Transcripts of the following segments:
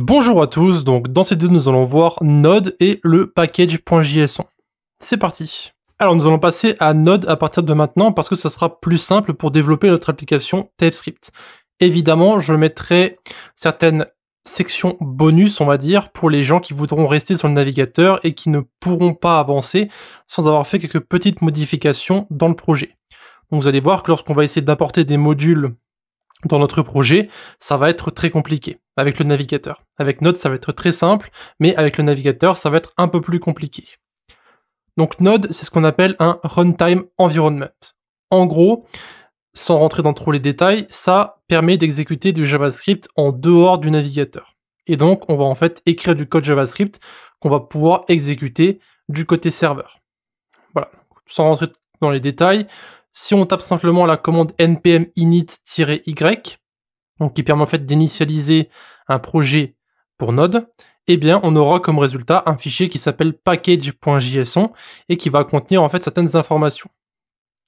Bonjour à tous, donc dans cette vidéo nous allons voir Node et le package.json. C'est parti Alors nous allons passer à Node à partir de maintenant parce que ça sera plus simple pour développer notre application TypeScript. Évidemment, je mettrai certaines sections bonus, on va dire, pour les gens qui voudront rester sur le navigateur et qui ne pourront pas avancer sans avoir fait quelques petites modifications dans le projet. Donc vous allez voir que lorsqu'on va essayer d'apporter des modules dans notre projet, ça va être très compliqué avec le navigateur. Avec Node, ça va être très simple, mais avec le navigateur, ça va être un peu plus compliqué. Donc Node, c'est ce qu'on appelle un runtime environment. En gros, sans rentrer dans trop les détails, ça permet d'exécuter du JavaScript en dehors du navigateur. Et donc, on va en fait écrire du code JavaScript qu'on va pouvoir exécuter du côté serveur. Voilà. Sans rentrer dans les détails, si on tape simplement la commande npm init-y, donc qui permet en fait d'initialiser un projet pour Node, eh bien, on aura comme résultat un fichier qui s'appelle package.json et qui va contenir en fait certaines informations.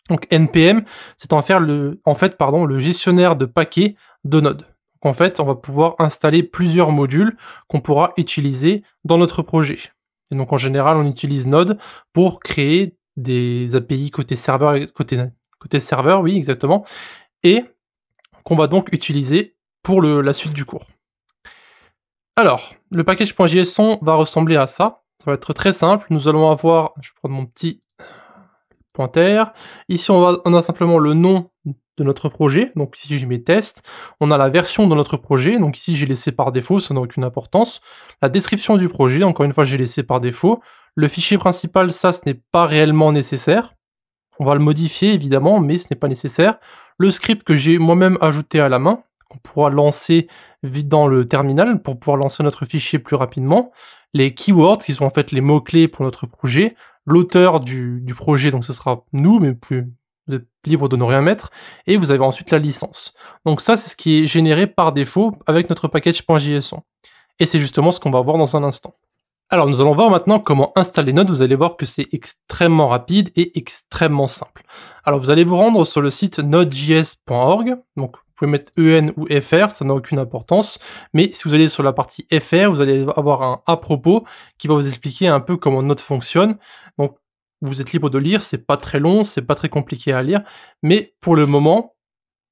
Donc npm, c'est en, le, fait pardon, le gestionnaire de paquets de Node. en fait, on va pouvoir installer plusieurs modules qu'on pourra utiliser dans notre projet. Et donc en général, on utilise Node pour créer des API côté serveur, côté, côté serveur, oui, exactement, et qu'on va donc utiliser pour la suite du cours. Alors, le package.json va ressembler à ça. Ça va être très simple. Nous allons avoir, je vais prendre mon petit pointer Ici, on, va, on a simplement le nom de notre projet. Donc ici, j'ai mes tests. On a la version de notre projet. Donc ici, j'ai laissé par défaut, ça n'a aucune importance. La description du projet, encore une fois, j'ai laissé par défaut. Le fichier principal, ça, ce n'est pas réellement nécessaire. On va le modifier, évidemment, mais ce n'est pas nécessaire. Le script que j'ai moi-même ajouté à la main, qu'on pourra lancer vite dans le terminal pour pouvoir lancer notre fichier plus rapidement. Les keywords, qui sont en fait les mots-clés pour notre projet. L'auteur du, projet, donc ce sera nous, mais plus, libre de ne rien mettre. Et vous avez ensuite la licence. Donc ça, c'est ce qui est généré par défaut avec notre package.json. Et c'est justement ce qu'on va voir dans un instant. Alors, nous allons voir maintenant comment installer Node. Vous allez voir que c'est extrêmement rapide et extrêmement simple. Alors, vous allez vous rendre sur le site nodejs.org. Donc, vous pouvez mettre EN ou FR, ça n'a aucune importance. Mais si vous allez sur la partie FR, vous allez avoir un à propos qui va vous expliquer un peu comment Node fonctionne. Donc, vous êtes libre de lire, c'est pas très long, c'est pas très compliqué à lire. Mais pour le moment,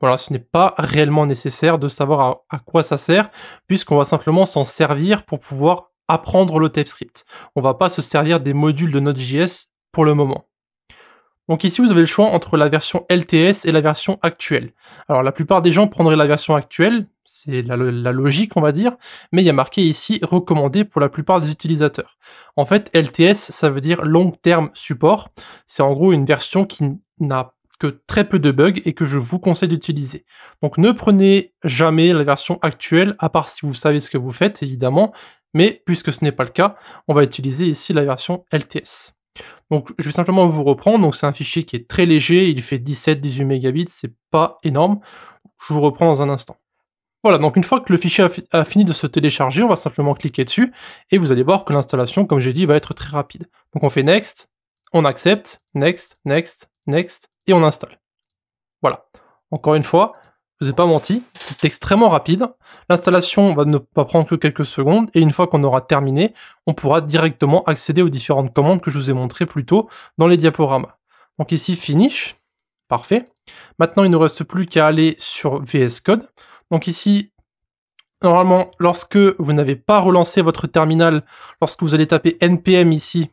voilà, ce n'est pas réellement nécessaire de savoir à quoi ça sert, puisqu'on va simplement s'en servir pour pouvoir apprendre le TypeScript. On va pas se servir des modules de Node.js pour le moment. Donc ici, vous avez le choix entre la version LTS et la version actuelle. Alors la plupart des gens prendraient la version actuelle, c'est la, la, logique on va dire, mais il y a marqué ici recommandé pour la plupart des utilisateurs. En fait, LTS, ça veut dire Long Term Support. C'est en gros une version qui n'a que très peu de bugs et que je vous conseille d'utiliser. Donc ne prenez jamais la version actuelle, à part si vous savez ce que vous faites, évidemment, mais puisque ce n'est pas le cas, on va utiliser ici la version LTS. Donc je vais simplement vous reprendre, donc c'est un fichier qui est très léger, il fait 17-18 mégabits, c'est pas énorme. Je vous reprends dans un instant. Voilà, donc une fois que le fichier a, fini de se télécharger, on va simplement cliquer dessus et vous allez voir que l'installation, comme j'ai dit, va être très rapide. Donc on fait Next, on accepte, Next, Next, Next et on installe. Voilà. Encore une fois, je vous ai pas menti, c'est extrêmement rapide. L'installation va ne pas prendre que quelques secondes et une fois qu'on aura terminé, on pourra directement accéder aux différentes commandes que je vous ai montrées plus tôt dans les diaporamas. Donc ici, Finish, parfait. Maintenant, il ne reste plus qu'à aller sur VS Code. Donc ici, normalement, lorsque vous n'avez pas relancé votre terminal, lorsque vous allez taper NPM ici,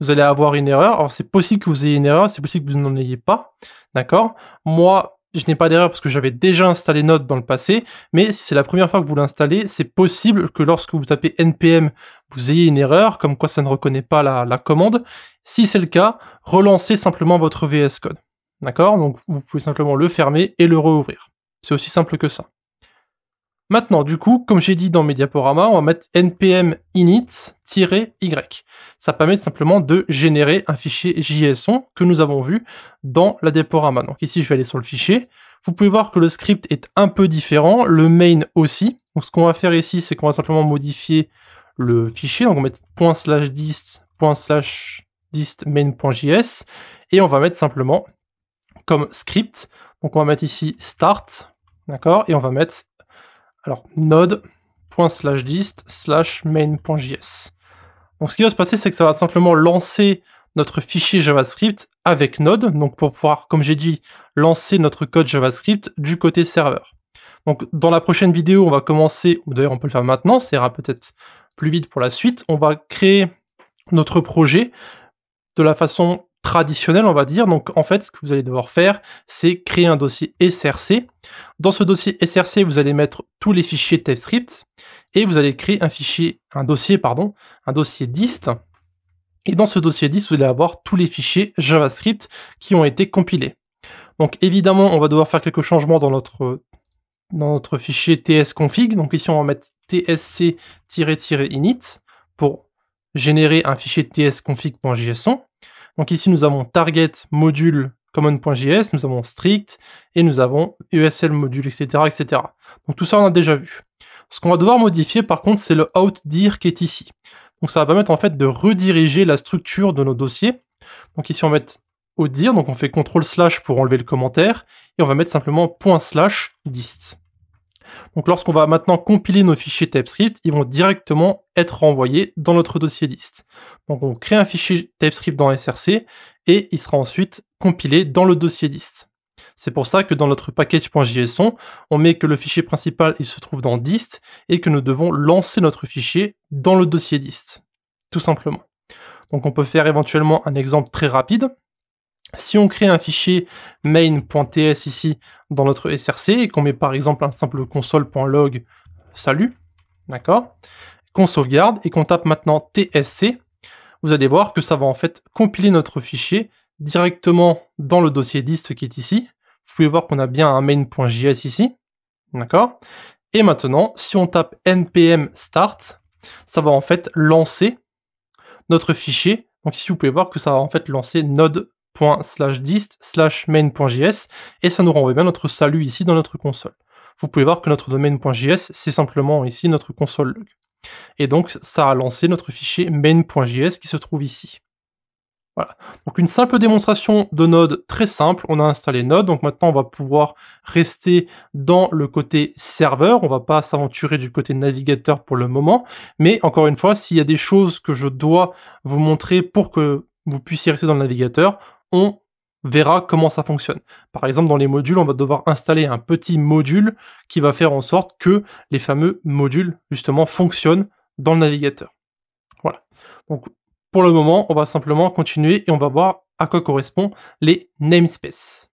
vous allez avoir une erreur. Alors c'est possible que vous ayez une erreur, c'est possible que vous n'en ayez pas. D'accord Moi, je n'ai pas d'erreur parce que j'avais déjà installé Node dans le passé, mais si c'est la première fois que vous l'installez, c'est possible que lorsque vous tapez npm, vous ayez une erreur, comme quoi ça ne reconnaît pas la, commande. Si c'est le cas, relancez simplement votre VS Code. D'accord Donc vous pouvez simplement le fermer et le rouvrir. C'est aussi simple que ça. Maintenant, du coup, comme j'ai dit dans Mediaporama, on va mettre npm init-y. Ça permet simplement de générer un fichier JSON que nous avons vu dans la Diaporama. Donc ici, je vais aller sur le fichier. Vous pouvez voir que le script est un peu différent, le main aussi. Donc ce qu'on va faire ici, c'est qu'on va simplement modifier le fichier. Donc on va mettre slash .dist, .dist main.js et on va mettre simplement comme script. Donc on va mettre ici start, d'accord, et on va mettre alors point slash main.js. Donc ce qui va se passer, c'est que ça va simplement lancer notre fichier JavaScript avec Node, donc pour pouvoir, comme j'ai dit, lancer notre code JavaScript du côté serveur. Donc dans la prochaine vidéo, on va commencer, ou d'ailleurs on peut le faire maintenant, ça ira peut-être plus vite pour la suite, on va créer notre projet de la façon traditionnel, on va dire. Donc, en fait, ce que vous allez devoir faire, c'est créer un dossier SRC. Dans ce dossier SRC, vous allez mettre tous les fichiers TypeScript et vous allez créer un fichier, un dossier, pardon, un dossier dist. Et dans ce dossier dist, vous allez avoir tous les fichiers JavaScript qui ont été compilés. Donc, évidemment, on va devoir faire quelques changements dans notre dans notre fichier tsconfig. Donc ici, on va mettre tsc-init pour générer un fichier tsconfig.json. Donc ici, nous avons target module common.js, nous avons strict et nous avons usl module, etc., etc. Donc tout ça, on a déjà vu. Ce qu'on va devoir modifier, par contre, c'est le outdir qui est ici. Donc ça va permettre en fait de rediriger la structure de nos dossiers. Donc ici, on va mettre outdir, donc on fait contrôle slash pour enlever le commentaire et on va mettre simplement point slash dist. Donc lorsqu'on va maintenant compiler nos fichiers TypeScript, ils vont directement être renvoyés dans notre dossier dist. Donc on crée un fichier TypeScript dans SRC et il sera ensuite compilé dans le dossier dist. C'est pour ça que dans notre package.json, on met que le fichier principal il se trouve dans dist et que nous devons lancer notre fichier dans le dossier dist, tout simplement. Donc on peut faire éventuellement un exemple très rapide. Si on crée un fichier main.ts ici dans notre src et qu'on met par exemple un simple console.log salut, d'accord, qu'on sauvegarde et qu'on tape maintenant tsc, vous allez voir que ça va en fait compiler notre fichier directement dans le dossier dist qui est ici. Vous pouvez voir qu'on a bien un main.js ici, d'accord Et maintenant, si on tape npm start, ça va en fait lancer notre fichier. Donc ici, vous pouvez voir que ça va en fait lancer node dist slash main.js et ça nous renvoie bien notre salut ici dans notre console. Vous pouvez voir que notre domaine.js, c'est simplement ici notre console log. Et donc, ça a lancé notre fichier main.js qui se trouve ici. Voilà. Donc une simple démonstration de Node très simple. On a installé Node, donc maintenant on va pouvoir rester dans le côté serveur. On va pas s'aventurer du côté navigateur pour le moment. Mais encore une fois, s'il y a des choses que je dois vous montrer pour que vous puissiez rester dans le navigateur, on verra comment ça fonctionne. Par exemple, dans les modules, on va devoir installer un petit module qui va faire en sorte que les fameux modules, justement, fonctionnent dans le navigateur. Voilà. Donc, pour le moment, on va simplement continuer et on va voir à quoi correspondent les namespaces.